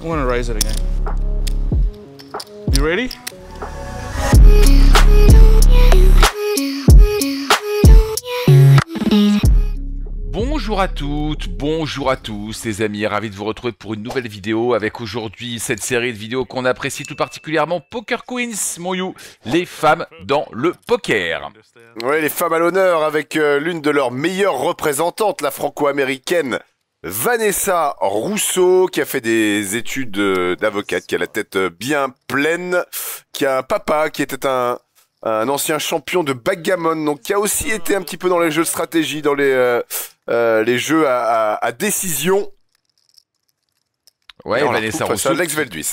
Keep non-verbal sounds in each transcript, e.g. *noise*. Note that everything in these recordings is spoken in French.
I'm raise it again. You ready? Bonjour à toutes, bonjour à tous les amis, ravi de vous retrouver pour une nouvelle vidéo avec aujourd'hui cette série de vidéos qu'on apprécie tout particulièrement, Poker Queens, mon you, les femmes dans le poker. Oui, les femmes à l'honneur avec euh, l'une de leurs meilleures représentantes, la franco-américaine Vanessa Rousseau, qui a fait des études euh, d'avocate, qui a la tête euh, bien pleine, qui a un papa qui était un, ancien champion de backgammon, donc qui a aussi ah. été un petit peu dans les jeux de stratégie, dans les, euh, jeux à, décision. Ouais, Vanessa Rousseau. Face à Alex Velduis.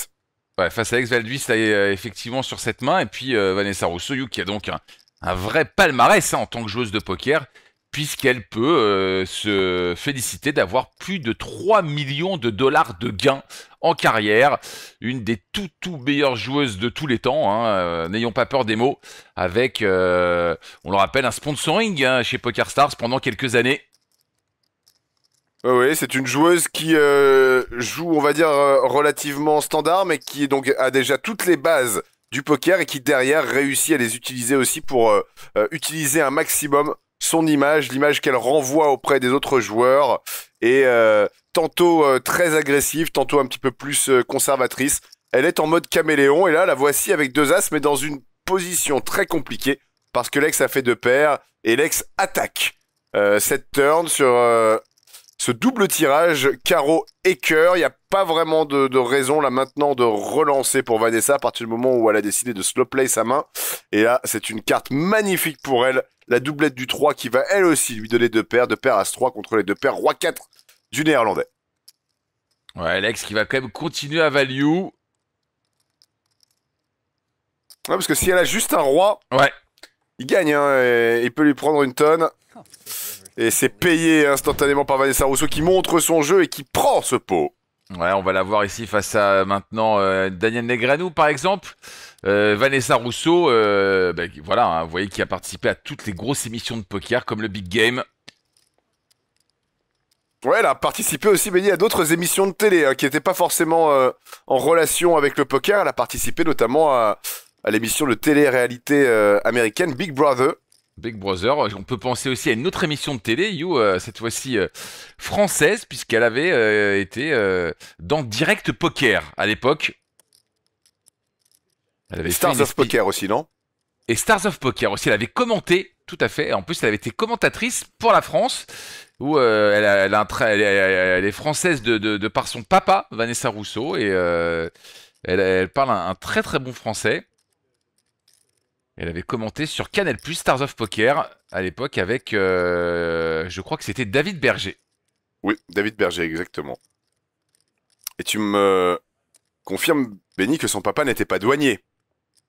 Ouais, face à Alex Velduis, effectivement, sur cette main. Et puis Vanessa Rousseau, qui a donc un, vrai palmarès hein, en tant que joueuse de poker puisqu'elle peut euh, se féliciter d'avoir plus de 3 millions de dollars de gains en carrière. Une des tout tout meilleures joueuses de tous les temps, hein, euh, n'ayons pas peur des mots, avec, euh, on le rappelle, un sponsoring hein, chez PokerStars pendant quelques années. Oui, c'est une joueuse qui joue, on va dire, relativement standard, mais qui donc a déjà toutes les bases du poker et qui derrière réussit à les utiliser aussi pour utiliser un maximum son image, l'image qu'elle renvoie auprès des autres joueurs, est euh, tantôt euh, très agressive, tantôt un petit peu plus euh, conservatrice. Elle est en mode caméléon, et là, la voici avec deux as, mais dans une position très compliquée, parce que l'ex a fait deux paires, et l'ex attaque cette turn sur ce double tirage, carreau et cœur. Il n'y a pas vraiment de, raison là maintenant de relancer pour Vanessa à partir du moment où elle a décidé de slow play sa main. Et là, c'est une carte magnifique pour elle. La doublette du 3 qui va elle aussi lui donner deux paires, deux paires As-3 contre les deux paires Roi-4 du néerlandais. Ouais, Alex qui va quand même continuer à value. Ouais, parce que si elle a juste un roi, ouais. il gagne, hein, il peut lui prendre une tonne. Oh, et c'est payé instantanément par Vanessa Rousseau qui montre son jeu et qui prend ce pot. Ouais, on va la voir ici face à maintenant euh, Daniel Negreanu par exemple. Euh, Vanessa Rousseau, euh, ben, voilà, hein, vous voyez qui a participé à toutes les grosses émissions de poker comme le Big Game. Ouais, elle a participé aussi, à d'autres émissions de télé hein, qui n'étaient pas forcément en relation avec le poker. Elle a participé notamment à, à l'émission de télé-réalité américaine Big Brother. Big Brother. On peut penser aussi à une autre émission de télé, You, euh, cette fois-ci euh, française, puisqu'elle avait euh, été dans Direct Poker à l'époque. avait Stars of Poker aussi, non Et Stars of Poker aussi. Elle avait commenté, tout à fait. En plus, elle avait été commentatrice pour la France, où elle, elle, est française de, par son papa, Vanessa Rousseau, et elle, parle un très très bon français. Elle avait commenté sur Canal Plus Stars of Poker à l'époque avec, euh, je crois que c'était David Berger. Oui, David Berger, exactement. Et tu me confirmes, Benny, que son papa n'était pas douanier.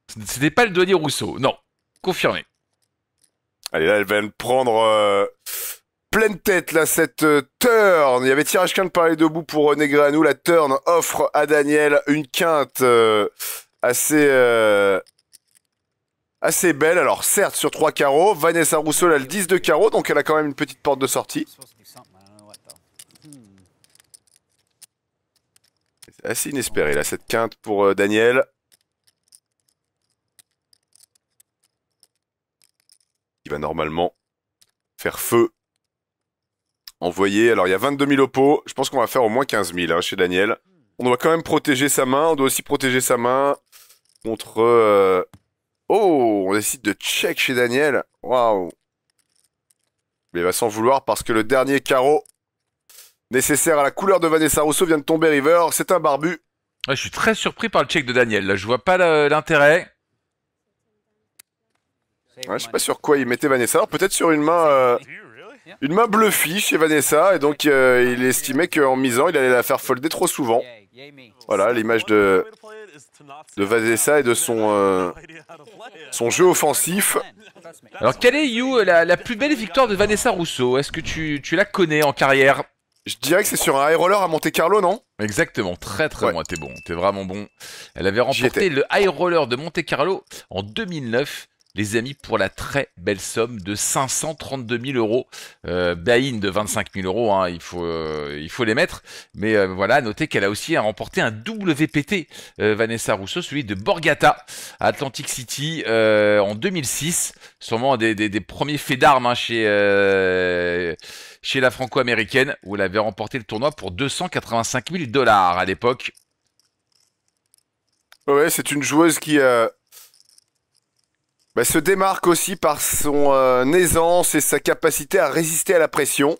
Ce n'était pas le douanier Rousseau, non. Confirmé. Allez, là, elle va me prendre euh, pleine tête, là, cette euh, turn. Il y avait tirage quinte par les deux bouts pour nous La turn offre à Daniel une quinte assez assez belle. Alors certes sur 3 carreaux, Vanessa Rousseau elle a le 10 de carreaux, donc elle a quand même une petite porte de sortie. assez inespéré là cette quinte pour euh, Daniel. Il va normalement faire feu. Envoyer. Alors il y a 22 000 opos. Je pense qu'on va faire au moins 15 000 hein, chez Daniel. On doit quand même protéger sa main. On doit aussi protéger sa main contre... Euh, décide de check chez Daniel. Waouh. Mais il va s'en vouloir parce que le dernier carreau nécessaire à la couleur de Vanessa Rousseau vient de tomber River. C'est un barbu. je suis très surpris par le check de Daniel. Là, je vois pas l'intérêt. je sais pas sur quoi il mettait Vanessa. peut-être sur une main, euh, une main bluffy chez Vanessa, et donc euh, il estimait qu'en misant, il allait la faire folder trop souvent. Voilà l'image de de Vanessa et de son, euh, son jeu offensif. Alors, quelle est, You, la, plus belle victoire de Vanessa Rousseau Est-ce que tu, la connais en carrière je dirais que c'est sur un high roller à Monte Carlo, non Exactement, très très bon. T'es bon, t'es vraiment bon. Elle avait remporté le high roller de Monte Carlo en 2009 les amis, pour la très belle somme de 532 000 euros. Euh, Bain de 25 000 euros, hein, il, faut, euh, il faut les mettre. Mais euh, voilà, notez qu'elle a aussi remporté un WPT, Vanessa Rousseau, celui de Borgata, Atlantic City, en 2006. Sûrement des, premiers faits d'armes hein, chez chez la franco-américaine, où elle avait remporté le tournoi pour 285 000 dollars à l'époque. Ouais, c'est une joueuse qui a bah, se démarque aussi par son euh, aisance et sa capacité à résister à la pression.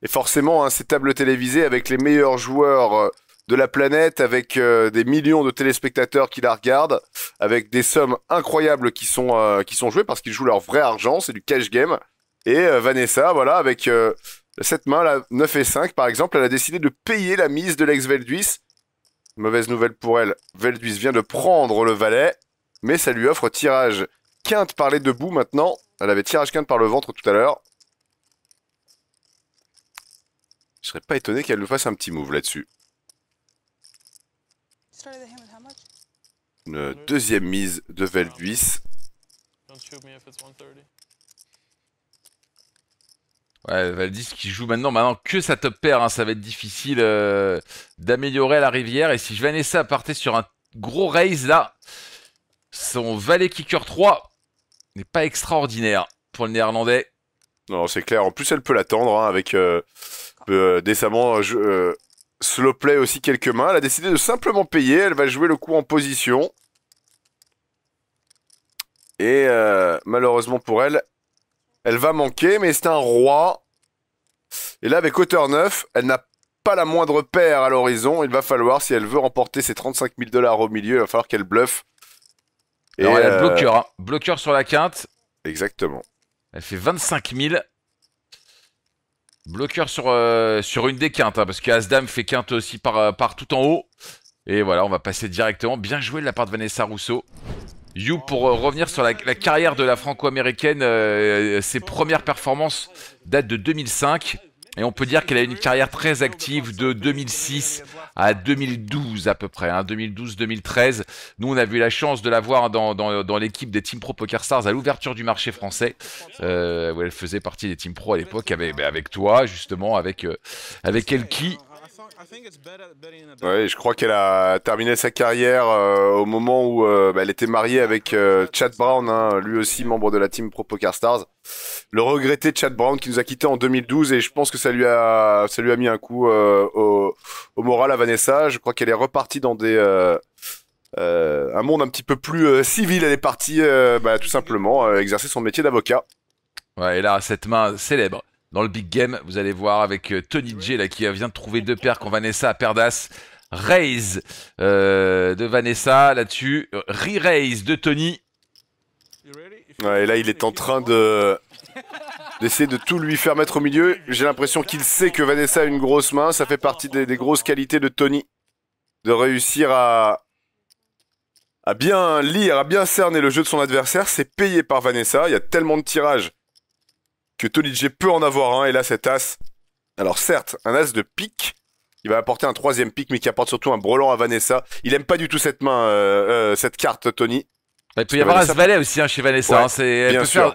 Et forcément, hein, ces tables télévisées avec les meilleurs joueurs euh, de la planète, avec euh, des millions de téléspectateurs qui la regardent, avec des sommes incroyables qui sont, qui sont jouées parce qu'ils jouent leur vrai argent, c'est du cash game. Et Vanessa, voilà, avec cette main, là, 9 et 5 par exemple, elle a décidé de payer la mise de l'ex-Velduis. Mauvaise nouvelle pour elle, Velduis vient de prendre le valet, mais ça lui offre tirage quinte par les deux maintenant. Elle avait tirage quinte par le ventre tout à l'heure. Je serais pas étonné qu'elle nous fasse un petit move là-dessus. Une deuxième mise de Veldis. Ouais, Valdis qui joue maintenant, maintenant que sa top pair, hein, ça va être difficile euh, d'améliorer la rivière. Et si je Vanessa partait sur un gros raise là, son valet kicker 3 n'est pas extraordinaire pour le néerlandais. Non, c'est clair. En plus, elle peut l'attendre hein, avec euh, euh, décemment euh, Slowplay aussi quelques mains. Elle a décidé de simplement payer. Elle va jouer le coup en position. Et malheureusement pour elle, elle va manquer, mais c'est un roi. Et là, avec hauteur 9, elle n'a pas la moindre paire à l'horizon. Il va falloir, si elle veut remporter ses 35 000 dollars au milieu, il va falloir qu'elle bluffe alors, elle a euh, bloqueur. Hein. Bloqueur sur la quinte. Exactement. Elle fait 25 000. Bloqueur sur, euh, sur une des quintes, hein, parce parce qu'Asdam fait quinte aussi par, euh, par tout en haut. Et voilà, on va passer directement. Bien joué de la part de Vanessa Rousseau. You, pour revenir sur la, carrière de la franco-américaine, ses premières performances datent de 2005. Et on peut dire qu'elle a une carrière très active de 2006 à 2012 à peu près, hein, 2012-2013. Nous, on a eu la chance de la voir dans, l'équipe des Team Pro Poker Stars à l'ouverture du marché français, euh, où elle faisait partie des Team Pro à l'époque, avec, bah, avec toi justement, avec, euh, avec Elki. Ouais, je crois qu'elle a terminé sa carrière euh, au moment où bah, elle était mariée avec Chad Brown, hein, lui aussi membre de la Team Pro Poker Stars le regretté Chad Brown qui nous a quitté en 2012 et je pense que ça lui a, ça lui a mis un coup euh, au, moral à Vanessa. Je crois qu'elle est repartie dans des, euh, euh, un monde un petit peu plus civil. Elle est partie bah, tout simplement exercer son métier d'avocat. Ouais, et là, cette main célèbre dans le big game. Vous allez voir avec Tony J là, qui vient de trouver deux paires qu'on Vanessa à Perdas. Raise de Vanessa là-dessus. Re-raise de Tony. Ouais, et là, il est en train de, *laughs* d'essayer de tout lui faire mettre au milieu. J'ai l'impression qu'il sait que Vanessa a une grosse main. Ça fait partie des, grosses qualités de Tony. De réussir à, à bien lire, à bien cerner le jeu de son adversaire. C'est payé par Vanessa. Il y a tellement de tirages que Tony J peut en avoir un. Et là, cet as. Alors certes, un as de pique. Il va apporter un troisième pique, mais qui apporte surtout un brelan à Vanessa. Il aime pas du tout cette main, euh, euh, cette carte, Tony. Bah, il peut y avoir un valet aussi hein, chez Vanessa. Hein, bien sûr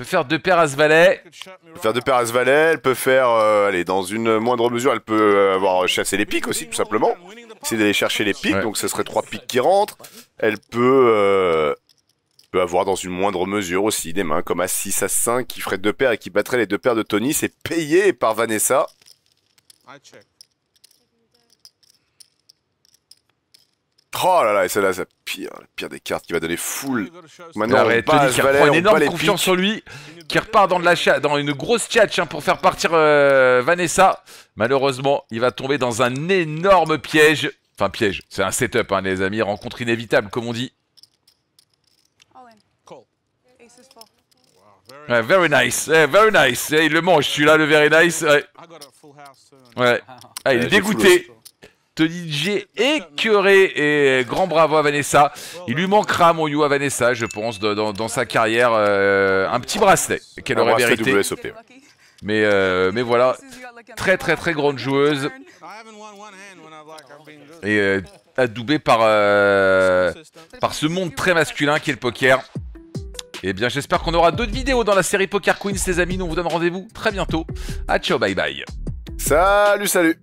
peut faire deux paires à valet. Elle peut faire deux paires à ce valet, elle peut faire, euh, allez, dans une moindre mesure, elle peut euh, avoir chassé les piques aussi, tout simplement. C'est d'aller chercher les piques, donc ce serait trois piques qui rentrent. Elle peut, euh, peut avoir dans une moindre mesure aussi des mains comme As-6, à 5 qui ferait deux paires et qui battrait les deux paires de Tony. C'est payé par Vanessa. Oh là là, et celle-là, c'est la pire, pire des cartes qui va donner full. Maintenant, Arrête, on Tony qui reprend une énorme confiance sur lui, qui repart dans, de la dans une grosse tchatch hein, pour faire partir euh, Vanessa. Malheureusement, il va tomber dans un énorme piège. Enfin, piège, c'est un setup, hein, les amis. Rencontre inévitable, comme on dit. Ah ouais, very nice, eh, very nice. Eh, il le mange, celui-là, le very nice. Ouais, euh, ah, ouais il est dégoûté. Tony J écœuré et grand bravo à Vanessa. Il lui manquera mon you à Vanessa, je pense, dans, sa carrière. Euh, un petit bracelet qu'elle aurait bien Mais, euh, mais voilà, très très très grande joueuse. Et euh, adoubée par, par ce monde très masculin qui est le poker. Et eh bien j'espère qu'on aura d'autres vidéos dans la série Poker Queens les amis. Nous on vous donne rendez-vous très bientôt. A ciao bye bye. Salut salut